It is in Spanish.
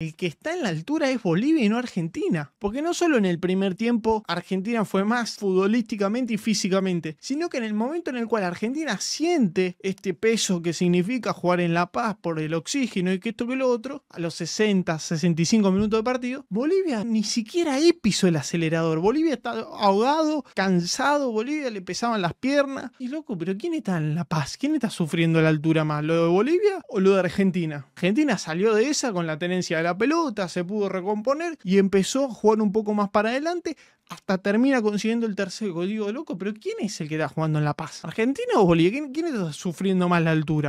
el que está en la altura es Bolivia y no Argentina. Porque no solo en el primer tiempo Argentina fue más futbolísticamente y físicamente, sino que en el momento en el cual Argentina siente este peso que significa jugar en La Paz por el oxígeno y que esto que lo otro, a los 60, 65 minutos de partido, Bolivia ni siquiera ahí pisó el acelerador. Bolivia está ahogado, cansado, Bolivia le pesaban las piernas. Y loco, pero ¿quién está en La Paz? ¿Quién está sufriendo la altura más? ¿Lo de Bolivia o lo de Argentina? Argentina salió de esa con la tenencia de la la pelota, se pudo recomponer y empezó a jugar un poco más para adelante hasta termina consiguiendo el tercer gol. Digo, loco, pero ¿quién es el que está jugando en La Paz? ¿Argentina o Bolivia? quién está sufriendo más la altura?